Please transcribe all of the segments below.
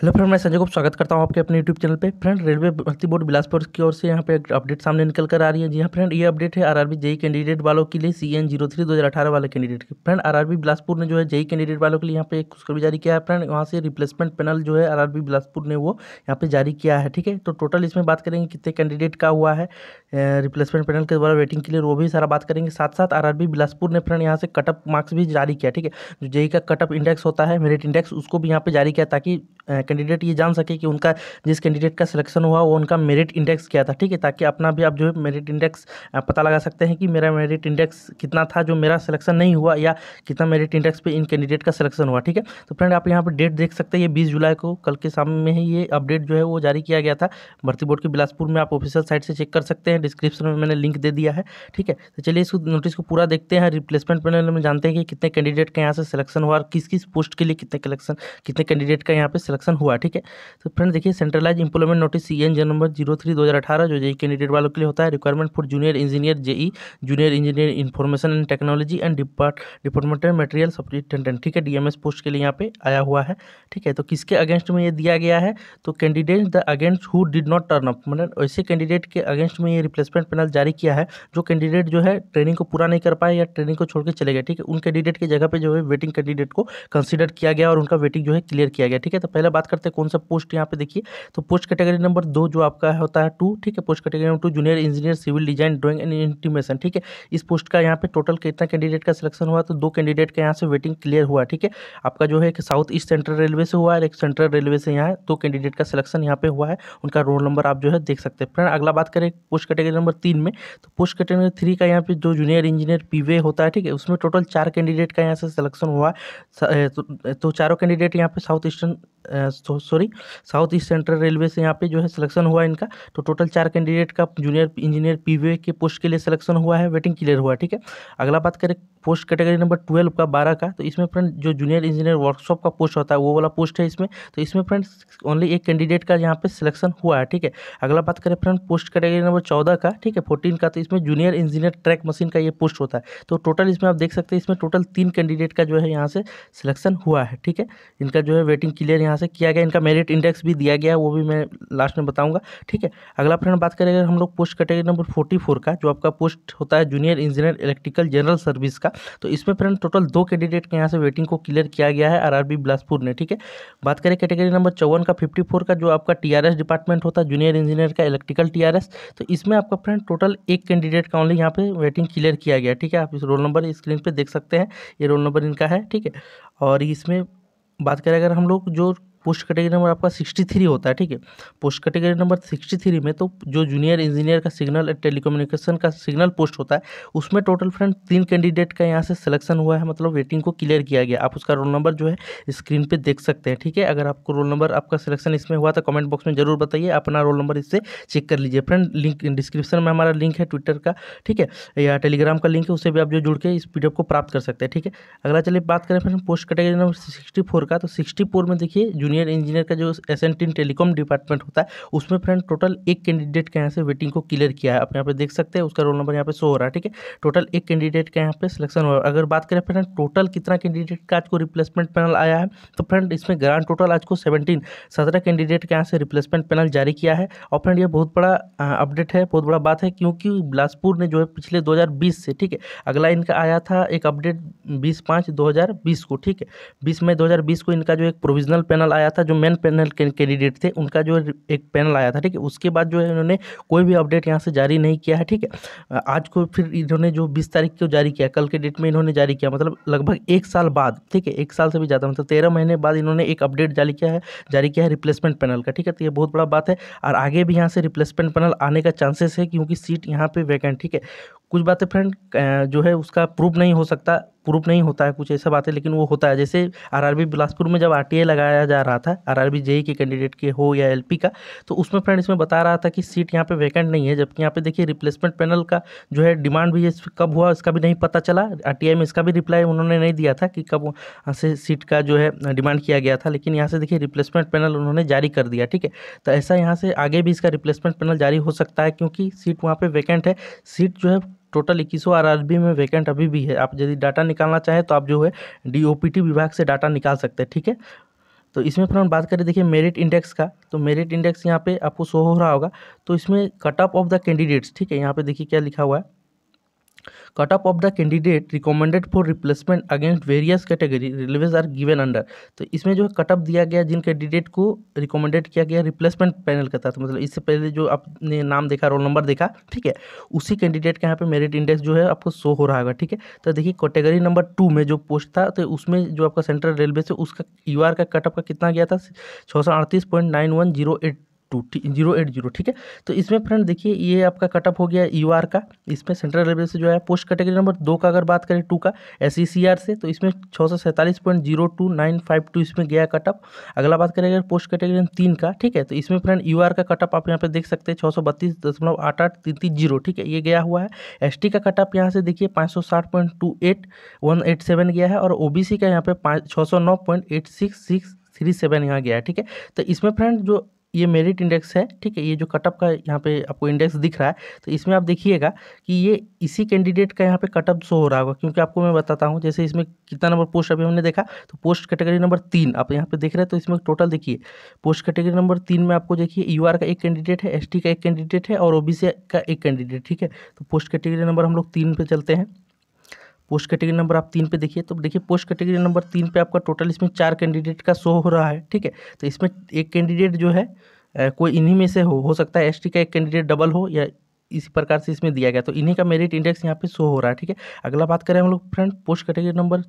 hello friend मैं संजय को स्वागत करता हूं आपके अपने यूट्यूब चैनल पे फ्रेंड रेलवे भर्ती बोर्ड बिलासपुर की ओर से यहां पे एक अपडेट सामने निकल कर आ रही है जी हां फ्रेंड ये अपडेट है आरआरबी जेई e कैंडिडेट वालों के लिए सी एन जीरो थ्री दो हज़ार अठारह वाले कैंडिडेट के फ्रेंड आरआरबी बिलासपुर ने जो है जेई e कैंडिडेट वालों के लिए यहाँ पे एक खुशखबरी जारी किया है फ्रेंड वहाँ से रिप्लेसमेंट पैनल जो है आर बिलासपुर ने वो यहाँ पर जारी किया है ठीक है तो टोटल इसमें बात करेंगे कितने कैंडिडेट का हुआ है रिप्लेसमेंट पैनल के द्वारा वेटिंग के लिए वो भी सारा बात करेंगे साथ साथ आर बिलासपुर ने फ्रेंड यहाँ से कटअप मार्क्स भी जारी किया ठीक है जो जेई e का कटअप इंडेक्स होता है मेरिट इंडेक्स उसको भी यहाँ पर जारी किया ताकि है कैंडिडेट ये जान सके कि उनका जिस कैंडिडेट का सिलेक्शन हुआ वो उनका मेरिट इंडेक्स क्या था ठीक है ताकि अपना भी आप जो है मेरिट इंडेक्स पता लगा सकते हैं कि मेरा मेरिट इंडेक्स कितना था जो मेरा सिलेक्शन नहीं हुआ या कितना मेरिट इंडेक्स पर इन कैंडिडेट का सिलेक्शन हुआ ठीक है तो फ्रेंड आप यहाँ पर डेट देख सकते हैं ये बीस जुलाई को कल के सामने में ये अपडेट जो है वो जारी किया गया था भर्ती बोर्ड के बिलासपुर में आप ऑफिशियल साइट से चेक कर सकते हैं डिस्क्रिप्शन में मैंने लिंक दे दिया है ठीक है तो चलिए इस नोटिस को पूरा देखते हैं रिप्लेसमेंट पैनल में जानते हैं कि कितने कैंडिडेट का यहाँ से सिलेक्शन हुआ और किस किस पोस्ट के लिए कितने कलेक्शन कितने कैंडिडेट का यहाँ पे सिलेक्शन एक्शन हुआ ठीक है तो फ्रेंड देखिए centralized employment notice C E N number zero three दो हज़ार अठारह जो जेई e e कैंडिडेट वालों के लिए होता है requirement for junior engineer JE junior engineer information and technology and depart departmental material superintendent ठीक है डीएमएस पोस्ट के लिए यहाँ पे आया हुआ है ठीक है तो किसके अगेंस्ट में ये दिया गया है तो candidate the against who did not turn up मतलब ऐसे कैंडिडेट के अगेंस्ट में ये रिप्लेसमेंट पैनल जारी किया है जो कैंडिडेट जो है ट्रेनिंग को पूरा नहीं कर पाए या ट्रेनिंग को छोड़ के चले गए ठीक है उन कैंडिडेट की जगह पर जो है वेटिंग कैंडिडेट को कंसिडर किया गया और उनका वेटिंग जो है क्लियर किया गया ठीक है तो पहले बात करते हैं कौन सा पोस्ट यहाँ पे देखिए तो पोस्ट कैटेगरी नंबर दो जो आपका होता है टू ठीक है post category number two junior engineer civil design drawing and intimation ठीक है इस पोस्ट का यहाँ पे टोटल कितना कैंडिडेट का सिलेक्शन हुआ तो दो कैंडिडेट का यहाँ से वेटिंग क्लियर हुआ ठीक है आपका जो है एक साउथ ईस्ट सेंट्रल रेलवे से हुआ है एक सेंट्रल रेलवे से यहाँ दो कैंडिडेट का सिलेक्शन यहाँ पे हुआ है उनका रोल नंबर आप जो है देख सकते हैं फ्रेंड अगला बात करें पोस्ट कैटेगरी नंबर तीन में तो पोस्ट कैटेगरी थ्री का यहाँ पे जो जूनियर इंजीनियर पीवे होता है ठीक है उसमें टोटल चार कैंडिडेट का यहाँ से सिलेक्शन हुआ तो, तो चारों कैंडिडेट यहाँ पे south eastern sorry south east central railway से यहाँ पे जो है सिलेक्शन हुआ इनका तो टोटल चार कैंडिडेट का जूनियर इंजीनियर पी के पोस्ट के लिए सिलेक्शन हुआ है वेटिंग क्लियर हुआ ठीक है अगला बात करें पोस्ट कैटेगरी नंबर ट्वेल्व का बारह का तो इसमें फ्रेंड जो जूनियर इंजीनियर वर्कशॉप का पोस्ट होता है वो वाला पोस्ट है इसमें तो इसमें फ्रेंड ओनली एक कैंडिडेट का यहाँ पे सिलेक्शन हुआ है ठीक है अगला बात करें फ्रेंड पोस्ट कैटेगरी नंबर चौदह का ठीक है फोर्टीन का तो इसमें जूनियर इंजीनियर ट्रैक मशीन का ये पोस्ट होता है तो टोटल इसमें आप देख सकते हैं इसमें टोटल तीन कैंडिडेट का जो है यहाँ से सिलेक्शन हुआ है ठीक है इनका जो है वेटिंग क्लियर यहाँ से किया गया इनका मेरिट इंडेक्स भी दिया गया वो भी मैं लास्ट में बताऊँगा ठीक है अगला फ्रेंड बात करेंगे हम लोग post category number forty four का जो आपका पोस्ट होता है junior engineer electrical general service का तो इसमें फ्रेंड टोटल दो कैंडिडेट के यहाँ से वेटिंग को क्लियर किया गया है आर बिलासपुर ने ठीक है बात करें कैटेगरी नंबर चौवन का फिफ्टी फोर का जो आपका टीआरएस डिपार्टमेंट होता है जूनियर इंजीनियर का इलेक्ट्रिकल टीआरएस तो इसमें आपका फ्रेंड टोटल एक कैंडिडेट का ऑनली यहाँ पर वेटिंग क्लियर किया गया ठीक है आप इस रोल नंबर स्क्रीन पर देख सकते हैं ये रोल नंबर इनका है ठीक है और इसमें बात करें अगर हम लोग जो पोस्ट कैटेगरी नंबर आपका सिक्सटी थ्री होता है ठीक है post category number sixty three में तो जो जूनियर इंजीनियर का सिग्नल टेलीकम्युनिकेशन का सिग्नल पोस्ट होता है उसमें टोटल फ्रेंड तीन कैंडिडेट का यहाँ से सिलेक्शन हुआ है मतलब वेटिंग को क्लियर किया गया आप उसका रोल नंबर जो है स्क्रीन पर देख सकते हैं ठीक है अगर आपको रोल नंबर आपका सिलेक्शन इसमें हुआ तो कमेंट बॉक्स में जरूर बताइए अपना रोल नंबर इससे चेक कर लीजिए फ्रेंड लिंक डिस्क्रिप्शन में हमारा लिंक है ट्विटर का ठीक है या टेलीग्राम का लिंक है उसे भी आप जो जुड़ के इस पी को प्राप्त कर सकते हैं ठीक है अगला चलिए बात करें friend post category number sixty का तो सिक्सटी में देखिए जूनियर इंजीनियर का जो एस एन टेलीकॉम डिपार्टमेंट होता है उसमें फ्रेंड टोटल एक कैंडिडेट के यहाँ से वेटिंग को क्लियर किया है आप यहाँ पे देख सकते हैं उसका रोल नंबर यहाँ पे शो हो रहा है ठीक है टोटल एक कैंडिडेट का यहाँ पे सिलेक्शन हुआ अगर बात करें फ्रेंड टोटल कितना कैंडिडेट का आज को रिप्लेसमेंट पैनल आया है तो फ्रेंड इसमें ग्रांड टोटल आज को सेवनटीन सत्रह कैंडिडेट के यहाँ से रिप्लेसमेंट पैनल जारी किया है और फ्रेंड यह बहुत बड़ा अपडेट है बहुत बड़ा बात है क्योंकि बिलासपुर ने जो है पिछले दो से ठीक है अगला इनका आया था एक अपडेट बीस पाँच दो को ठीक है बीस मई दो को इनका जो एक प्रोविजनल पैनल आया आया था जो मेन पैनल कैंडिडेट थे उनका जो एक पैनल आया था ठीक है उसके बाद जो है इन्होंने कोई भी अपडेट यहाँ से जारी नहीं किया है ठीक है आज को फिर इन्होंने जो बीस तारीख को जारी किया कल के डेट में इन्होंने जारी किया मतलब लगभग एक साल बाद ठीक है एक साल से भी ज़्यादा मतलब तेरह महीने बाद इन्होंने एक अपडेट जारी किया है जारी किया है रिप्लेसमेंट पैनल का ठीक है तो ये बहुत बड़ा बात है और आगे भी यहाँ से रिप्लेसमेंट पैनल आने का चांसेस है क्योंकि सीट यहाँ पर वैकेंट ठीक है कुछ बातें फ्रेंड जो है उसका प्रूफ नहीं हो सकता प्रूफ नहीं होता है कुछ ऐसा बात है लेकिन वो होता है जैसे आरआरबी बिलासपुर में जब आरटीए लगाया जा रहा था आरआरबी जेई के कैंडिडेट के हो या एलपी का तो उसमें फ्रेंड इसमें बता रहा था कि सीट यहाँ पे वैकेंट नहीं है जबकि यहाँ पे देखिए रिप्लेसमेंट पैनल का जो है डिमांड भी कब हुआ इसका भी नहीं पता चला आर में इसका भी रिप्लाई उन्होंने नहीं दिया था कि कब से सीट का जो है डिमांड किया गया था लेकिन यहाँ से देखिए रिप्लेसमेंट पैनल उन्होंने जारी कर दिया ठीक है तो ऐसा यहाँ से आगे भी इसका रिप्लेसमेंट पैनल जारी हो सकता है क्योंकि सीट वहाँ पर वैकेंट है सीट जो है टोटल इक्कीसों आरआरबी में वैकेंट अभी भी है आप यदि डाटा निकालना चाहें तो आप जो है डीओपीटी विभाग से डाटा निकाल सकते हैं ठीक है तो इसमें फिर हम बात करें देखिए मेरिट इंडेक्स का तो मेरिट इंडेक्स यहाँ पे आपको शो हो रहा होगा तो इसमें कट ऑफ द कैंडिडेट्स ठीक है यहाँ पे देखिए क्या लिखा हुआ है cut off of the candidate recommended for replacement against various category relevance are given under तो इसमें जो है कट ऑफ दिया गया जिन कैंडिडेट को रिकमेंडेड किया गया रिप्लेसमेंट पैनल के तहत मतलब इससे पहले जो आपने नाम देखा रोल नंबर देखा ठीक है उसी कैंडिडेट का यहाँ पे मेरिट इंडेक्स जो है आपको शो हो रहा होगा ठीक है तो देखिए कैटेगरी नंबर टू में जो पोस्ट था तो उसमें जो आपका सेंट्रल रेलवे से उसका यू का कट ऑफ का कितना गया था छः सौ अड़तीस point nine one zero eight two zero eight zero ठीक है तो इसमें फ्रेंड देखिए ये आपका कटअप हो गया यू आर का इसमें सेंट्रल रेलवे से जो है पोस्ट कैटेगरी नंबर दो का अगर बात करें टू का एस e से तो इसमें छः सौ सैंतालीस point zero two nine five two इसमें गया कटअप अगला बात करें अगर पोस्ट कैटेगरी तीन का ठीक है तो इसमें फ्रेंड यू आर का कटअप आप यहाँ पे देख सकते हैं छः सौ बत्तीस दशमलव आठ आठ तीन तीन जीरो ठीक है ये गया हुआ है एस का कटअप यहाँ से देखिए पाँच सौ साठ point two eight one eight seven गया है और ओ का यहाँ पे पाँच छः सौ नौ point eight six six three seven यहाँ गया है ठीक है तो इसमें फ्रेंड जो ये मेरिट इंडेक्स है ठीक है ये जो कटअप का यहाँ पे आपको इंडेक्स दिख रहा है तो इसमें आप देखिएगा कि ये इसी कैंडिडेट का यहाँ पे कटअप शो हो रहा होगा क्योंकि आपको मैं बताता हूँ जैसे इसमें कितना नंबर पोस्ट अभी हमने देखा तो पोस्ट कैटेगरी नंबर तीन आप यहाँ पे देख रहे हैं तो इसमें टोटल देखिए पोस्ट कैटेगरी नंबर तीन में आपको देखिए यू का एक कैंडिडेट है एस का एक कैंडिडेट है और ओ का एक कैंडिडेट ठीक है तो पोस्ट कैटेगरी नंबर हम लोग तीन पर चलते हैं पोस्ट कैटेगरी नंबर आप तीन पे देखिए तो देखिए पोस्ट कैटेगरी नंबर तीन पे आपका टोटल इसमें चार कैंडिडेट का शो हो रहा है ठीक है तो इसमें एक कैंडिडेट जो है कोई इन्हीं में से हो हो सकता है एसटी का एक कैंडिडेट डबल हो या इसी प्रकार से इसमें दिया गया तो इन्हीं का मेरिट इंडेक्स यहाँ पे शो हो रहा है ठीक है अगला बात करें हम लोग फ्रेंड पोस्ट कैटेगरी नंबर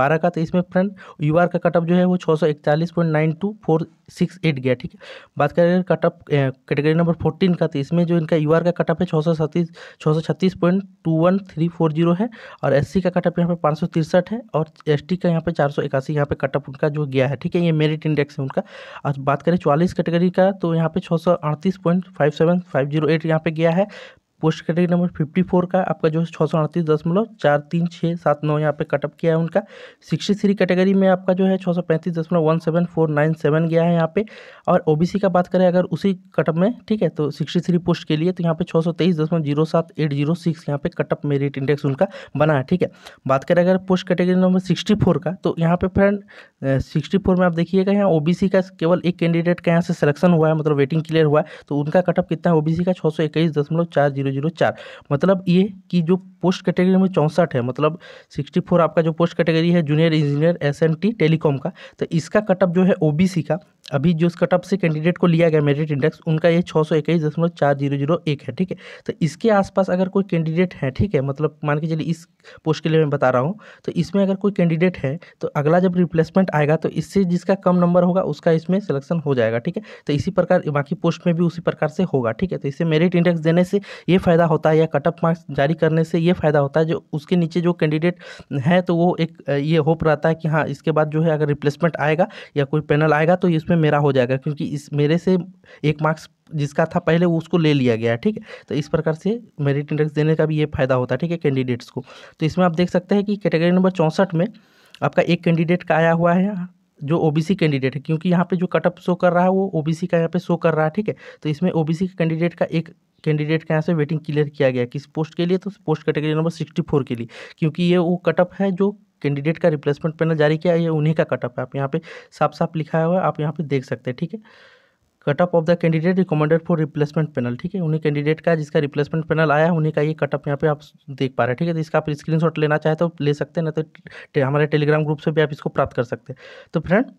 बारह का तो इसमें फ्रेंड यू का कटअप जो है वो छः सौ इकतालीस point nine two four six eight गया ठीक है बात करें कटअप कैटेगरी नंबर फोर्टीन का तो इसमें जो इनका यू का कटअप है छः सौ छः सौ छत्तीस point two one three four zero है और एस का कटअप यहाँ पे पाँच सौ तिरसठ है और एस का यहाँ पर चार सौ इक्यासी यहाँ पे कटअप उनका जो गया है ठीक है ये मेरिट इंडेक्स है उनका और बात करें चौवालीस कैटेगरी का तो यहाँ पे छः सौ अड़तीस point five seven five zero eight यहाँ पे गया है post category number fifty four का आपका जो है छः सौ अड़तीस दशमलव चार तीन छः सात नौ यहाँ पे कटअप किया है उनका सिक्सटी थ्री कैटेगरी में आपका जो है छः सौ पैंतीस दशमलव one seven four nine seven गया है यहाँ पे और ओबीसी का बात करें अगर उसी कटअप में ठीक है तो सिक्सटी थ्री पोस्ट के लिए तो यहाँ पे छः सौ तेईस दशमलव जीरो सात एट जीरो सिक्स यहाँ पे कटअप मेरिट इंडेक्स उनका बना है ठीक है बात करें अगर post category number sixty four का तो यहाँ पे फ्रेंड सिक्सटी फोर में आप देखिएगा यहाँ सी का केवल एक कैंडिडेट का यहाँ से सिलेक्शन हुआ है मतलब वेटिंग क्लियर हुआ है तो उनका कटअप कितना है सी का छः सौ इक्कीस दशमलव चार जीरो जीरो जीरो चार मतलब ये कि जो पोस्ट कैटेगरी में चौंसठ है मतलब सिक्सटी फोर आपका जो पोस्ट कैटेगरी है junior engineer S N T telecom का तो इसका कटअप जो है ओ बी सी का अभी जो कट ऑफ से कैंडिडेट को लिया गया मेरिट इंडेक्स उनका ये छः सौ इक्कीस दशमलव चार जीरो जीरो एक है ठीक है तो इसके आसपास अगर कोई कैंडिडेट है ठीक है मतलब मान के चलिए इस पोस्ट के लिए मैं बता रहा हूँ तो इसमें अगर कोई कैंडिडेट है तो अगला जब रिप्लेसमेंट आएगा तो इससे जिसका कम नंबर होगा उसका इसमें सिलेक्शन हो जाएगा ठीक है तो इसी प्रकार बाकी पोस्ट में भी उसी प्रकार से होगा ठीक है तो इससे मेरिट इंडेक्स देने से ये फ़ायदा होता है या कट ऑफ मार्क्स जारी करने से ये फ़ायदा होता है जो उसके नीचे जो कैंडिडेट है तो वो एक ये होप रहता है कि हाँ इसके बाद जो है अगर रिप्लेसमेंट आएगा या कोई पैनल आएगा तो इसमें इसमें मेरा हो जाएगा क्योंकि इस मेरे से एक मार्क्स जिसका था पहले वो उसको ले लिया गया ठीक है तो इस प्रकार से मेरिट इंडेक्स देने का भी ये फायदा होता है ठीक है कैंडिडेट्स को तो इसमें आप देख सकते हैं कि कैटेगरी नंबर चौंसठ में आपका एक कैंडिडेट का आया हुआ है जो ओबीसी कैंडिडेट है क्योंकि यहाँ पे जो कटअप शो कर रहा है वो ओबीसी का यहाँ पे शो कर रहा है ठीक है तो इसमें ओबीसी कैंडिडेट का एक कैंडिडेट का यहाँ से वेटिंग क्लियर किया गया किस पोस्ट के लिए तो post category number sixty four के लिए क्योंकि ये वो कटअप है जो कैंडिडेट का रिप्लेसमेंट पैनल जारी किया ये उन्हीं का कटअप है आप यहाँ पे साफ साफ लिखा हुआ है आप यहाँ पे देख सकते हैं ठीक है cut off of the candidate recommended for replacement panel ठीक है उन्हीं कैंडिडेट का जिसका रिप्लेसमेंट पैनल आया है उन्हीं का ये कटअप यहाँ पे आप देख पा रहे हैं ठीक है तो इसका आप स्क्रीन लेना चाहे तो ले सकते हैं ना तो हमारे टेलीग्राम ग्रुप से भी आप इसको प्राप्त कर सकते हैं तो फ्रेंड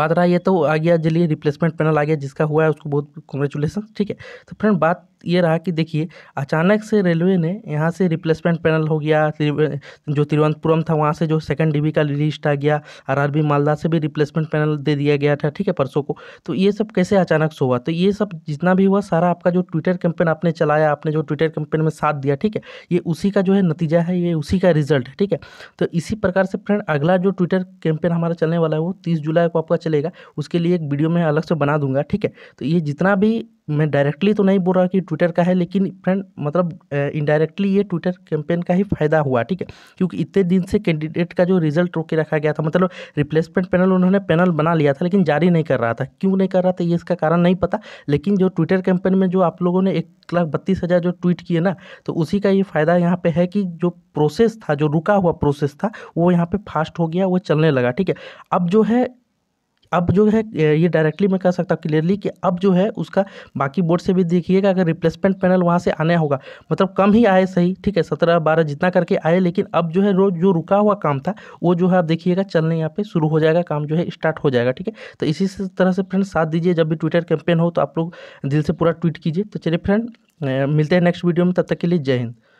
बात रहा ये तो आ गया जल्दी रिप्लेसमेंट पैनल आ गया जिसका हुआ है उसको बहुत कॉन्ग्रेचुलेसन ठीक है तो फ्रेंड बात ये रहा कि देखिए अचानक से रेलवे ने यहाँ से रिप्लेसमेंट पैनल हो गया जो तिरुवनंतपुरम था वहाँ से जो सेकंड डीबी का लिस्ट आ गया आरआरबी मालदा से भी रिप्लेसमेंट पैनल दे दिया गया था ठीक है परसों को तो ये सब कैसे अचानक से हुआ तो ये सब जितना भी हुआ सारा आपका जो ट्विटर कैंपेन आपने चलाया आपने जो ट्विटर कैंपेन में साथ दिया ठीक है ये उसी का जो है नतीजा है ये उसी का रिजल्ट है ठीक है तो इसी प्रकार से फ्रेंड अगला जो ट्विटर कैंपेन हमारा चलने वाला है वो तीस जुलाई को आपका चलेगा उसके लिए एक वीडियो मैं अलग से बना दूंगा ठीक है तो ये जितना भी मैं डायरेक्टली तो नहीं बोल रहा कि ट्विटर का है लेकिन फ्रेंड मतलब इनडायरेक्टली ये ट्विटर कैंपेन का ही फायदा हुआ ठीक है क्योंकि इतने दिन से कैंडिडेट का जो रिजल्ट रोके रखा गया था मतलब रिप्लेसमेंट पैनल उन्होंने पैनल बना लिया था लेकिन जारी नहीं कर रहा था क्यों नहीं कर रहा था ये इसका कारण नहीं पता लेकिन जो ट्विटर कैंपेन में जो आप लोगों ने एक लाख बत्तीस हज़ार जो ट्वीट किए ना तो उसी का ये फ़ायदा यहाँ पे है कि जो प्रोसेस था जो रुका हुआ प्रोसेस था वो यहाँ पे फास्ट हो गया वो चलने लगा ठीक है अब जो है अब जो है ये डायरेक्टली मैं कह सकता हूँ क्लियरली कि अब जो है उसका बाकी बोर्ड से भी देखिएगा अगर रिप्लेसमेंट पैनल वहाँ से आना होगा मतलब कम ही आए सही ठीक है सत्रह बारह जितना करके आए लेकिन अब जो है रोज जो रुका हुआ काम था वो जो है आप देखिएगा चलने यहाँ पे शुरू हो जाएगा काम जो है स्टार्ट हो जाएगा ठीक है तो इसी तरह से फ्रेंड साथ दीजिए जब भी ट्विटर कैंपेन हो तो आप लोग दिल से पूरा ट्वीट कीजिए तो चलिए फ्रेंड मिलते हैं नेक्स्ट वीडियो में तब तक के लिए जय हिंद